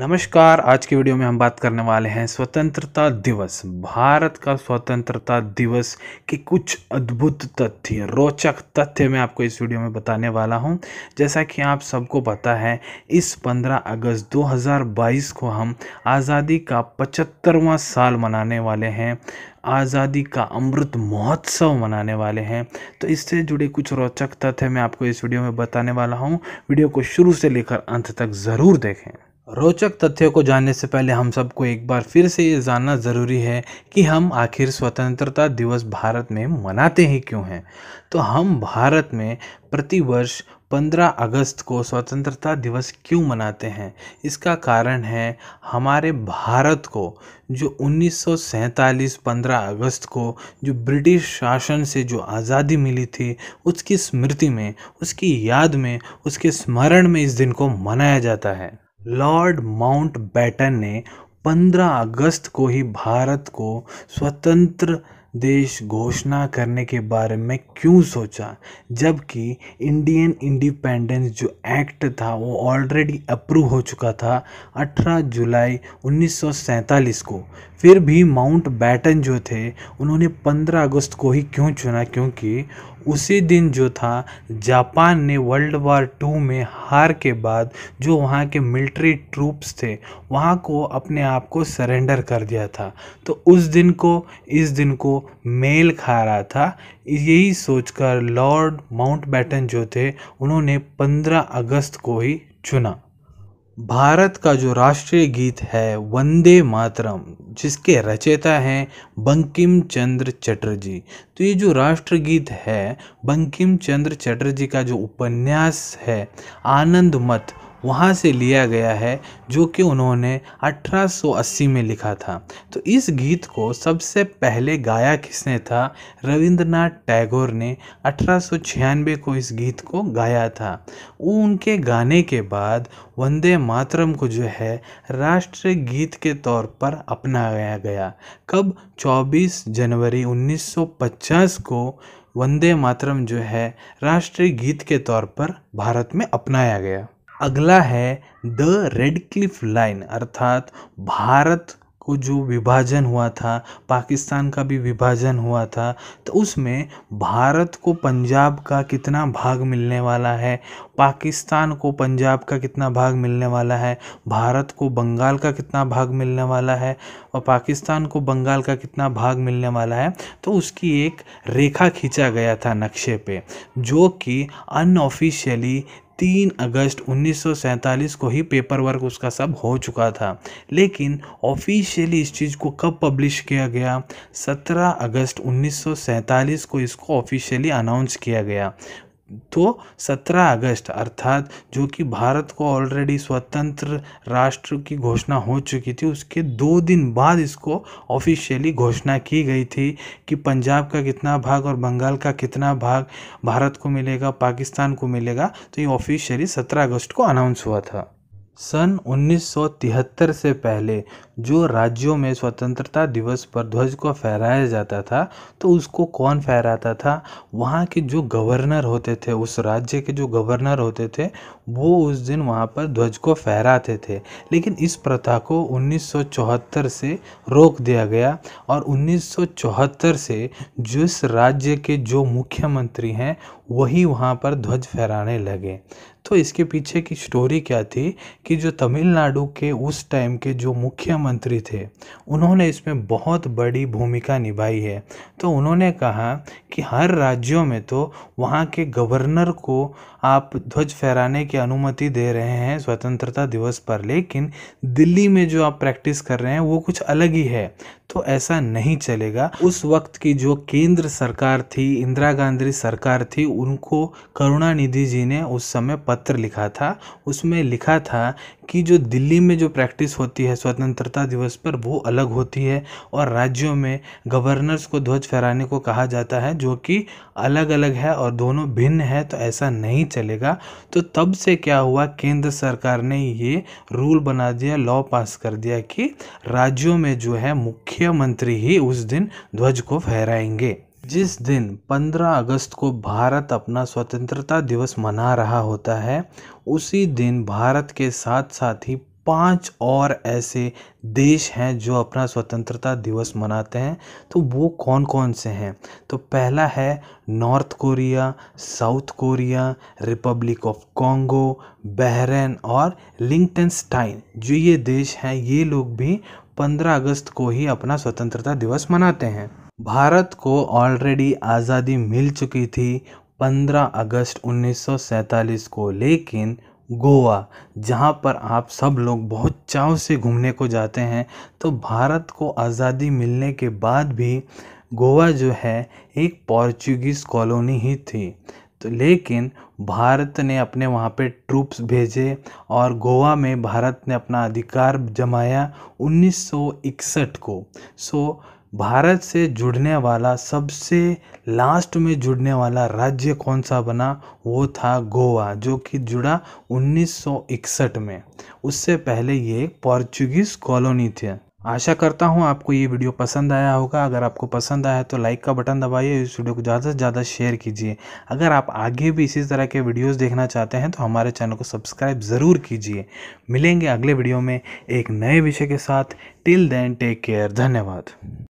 नमस्कार आज की वीडियो में हम बात करने वाले हैं स्वतंत्रता दिवस भारत का स्वतंत्रता दिवस के कुछ अद्भुत तथ्य रोचक तथ्य मैं आपको इस वीडियो में बताने वाला हूं जैसा कि आप सबको पता है इस 15 अगस्त 2022 को हम आज़ादी का पचहत्तरवां साल मनाने वाले हैं आज़ादी का अमृत महोत्सव मनाने वाले हैं तो इससे जुड़े कुछ रोचक तथ्य मैं आपको इस वीडियो में बताने वाला हूँ वीडियो को शुरू से लेकर अंत तक ज़रूर देखें रोचक तथ्यों को जानने से पहले हम सबको एक बार फिर से ये जानना ज़रूरी है कि हम आखिर स्वतंत्रता दिवस भारत में मनाते ही क्यों हैं तो हम भारत में प्रतिवर्ष 15 अगस्त को स्वतंत्रता दिवस क्यों मनाते हैं इसका कारण है हमारे भारत को जो 1947 15 अगस्त को जो ब्रिटिश शासन से जो आज़ादी मिली थी उसकी स्मृति में उसकी याद में उसके स्मरण में इस दिन को मनाया जाता है लॉर्ड माउंट बैटन ने 15 अगस्त को ही भारत को स्वतंत्र देश घोषणा करने के बारे में क्यों सोचा जबकि इंडियन इंडिपेंडेंस जो एक्ट था वो ऑलरेडी अप्रूव हो चुका था 18 जुलाई उन्नीस को फिर भी माउंट बैटन जो थे उन्होंने 15 अगस्त को ही क्यों चुना क्योंकि उसी दिन जो था जापान ने वर्ल्ड वार टू में हार के बाद जो वहाँ के मिलिट्री ट्रूप्स थे वहाँ को अपने आप को सरेंडर कर दिया था तो उस दिन को इस दिन को मेल खा रहा था यही सोचकर लॉर्ड माउंट बैटन जो थे उन्होंने 15 अगस्त को ही चुना भारत का जो राष्ट्रीय गीत है वंदे मातरम जिसके रचयिता हैं बंकिम चंद्र चटर्जी तो ये जो राष्ट्रगीत है बंकिम चंद्र चटर्जी का जो उपन्यास है आनंद मत वहाँ से लिया गया है जो कि उन्होंने 1880 में लिखा था तो इस गीत को सबसे पहले गाया किसने था रविंद्रनाथ टैगोर ने अठारह को इस गीत को गाया था वो उनके गाने के बाद वंदे मातरम को जो है राष्ट्रीय गीत के तौर पर अपनाया गया कब 24 जनवरी 1950 को वंदे मातरम जो है राष्ट्रीय गीत के तौर पर भारत में अपनाया गया अगला है द रेड क्लिफ लाइन अर्थात भारत को जो विभाजन हुआ था पाकिस्तान का भी विभाजन हुआ था तो उसमें भारत को पंजाब का कितना भाग मिलने वाला है पाकिस्तान को पंजाब का कितना भाग मिलने वाला है भारत को बंगाल का कितना भाग मिलने वाला है और पाकिस्तान को बंगाल का कितना भाग मिलने वाला है तो उसकी एक रेखा खींचा गया था नक्शे पे जो कि अनऑफिशियली तीन अगस्त उन्नीस को ही पेपर वर्क उसका सब हो चुका था लेकिन ऑफिशियली इस चीज़ को कब पब्लिश किया गया 17 अगस्त उन्नीस को इसको ऑफिशियली अनाउंस किया गया तो 17 अगस्त अर्थात जो कि भारत को ऑलरेडी स्वतंत्र राष्ट्र की घोषणा हो चुकी थी उसके दो दिन बाद इसको ऑफिशियली घोषणा की गई थी कि पंजाब का कितना भाग और बंगाल का कितना भाग भारत को मिलेगा पाकिस्तान को मिलेगा तो ये ऑफिशियली 17 अगस्त को अनाउंस हुआ था सन 1973 से पहले जो राज्यों में स्वतंत्रता दिवस पर ध्वज को फहराया जाता था तो उसको कौन फहराता था वहाँ के जो गवर्नर होते थे उस राज्य के जो गवर्नर होते थे वो उस दिन वहाँ पर ध्वज को फहराते थे लेकिन इस प्रथा को 1974 से रोक दिया गया और 1974 से जिस राज्य के जो मुख्यमंत्री हैं वही वहाँ पर ध्वज फहराने लगे तो इसके पीछे की स्टोरी क्या थी कि जो तमिलनाडु के उस टाइम के जो मुख्यमंत्री थे उन्होंने इसमें बहुत बड़ी भूमिका निभाई है तो उन्होंने कहा कि हर राज्यों में तो वहाँ के गवर्नर को आप ध्वज फहराने की अनुमति दे रहे हैं स्वतंत्रता दिवस पर लेकिन दिल्ली में जो आप प्रैक्टिस कर रहे हैं वो कुछ अलग ही है तो ऐसा नहीं चलेगा उस वक्त की जो केंद्र सरकार थी इंदिरा गांधी सरकार थी उनको करुणानिधि जी ने उस समय पत्र लिखा था उसमें लिखा था कि जो दिल्ली में जो प्रैक्टिस होती है स्वतंत्रता दिवस पर वो अलग होती है और राज्यों में गवर्नर्स को ध्वज फहराने को कहा जाता है जो कि अलग अलग है और दोनों भिन्न है तो ऐसा नहीं चलेगा तो तब से क्या हुआ केंद्र सरकार ने ये रूल बना दिया लॉ पास कर दिया कि राज्यों में जो है मुख्य मुख्यमंत्री ही उस दिन ध्वज को फहराएंगे जिस दिन 15 अगस्त को भारत अपना स्वतंत्रता दिवस मना रहा होता है उसी दिन भारत के साथ साथ ही पांच और ऐसे देश हैं जो अपना स्वतंत्रता दिवस मनाते हैं तो वो कौन कौन से हैं तो पहला है North Korea South Korea Republic of Congo Bahrain और लिंकटनस्टाइन जो ये देश हैं ये लोग भी 15 अगस्त को ही अपना स्वतंत्रता दिवस मनाते हैं भारत को ऑलरेडी आज़ादी मिल चुकी थी 15 अगस्त 1947 को लेकिन गोवा जहाँ पर आप सब लोग बहुत चाव से घूमने को जाते हैं तो भारत को आज़ादी मिलने के बाद भी गोवा जो है एक पोर्चुगीज़ कॉलोनी ही थी तो लेकिन भारत ने अपने वहाँ पे ट्रूप्स भेजे और गोवा में भारत ने अपना अधिकार जमाया उन्नीस सौ इकसठ को सो भारत से जुड़ने वाला सबसे लास्ट में जुड़ने वाला राज्य कौन सा बना वो था गोवा जो कि जुड़ा 1961 में उससे पहले ये एक पॉर्चुगीज़ कॉलोनी थे आशा करता हूँ आपको ये वीडियो पसंद आया होगा अगर आपको पसंद आया तो लाइक का बटन दबाइए इस वीडियो को ज़्यादा से ज़्यादा शेयर कीजिए अगर आप आगे भी इसी तरह के वीडियोस देखना चाहते हैं तो हमारे चैनल को सब्सक्राइब ज़रूर कीजिए मिलेंगे अगले वीडियो में एक नए विषय के साथ टिल देन टेक केयर धन्यवाद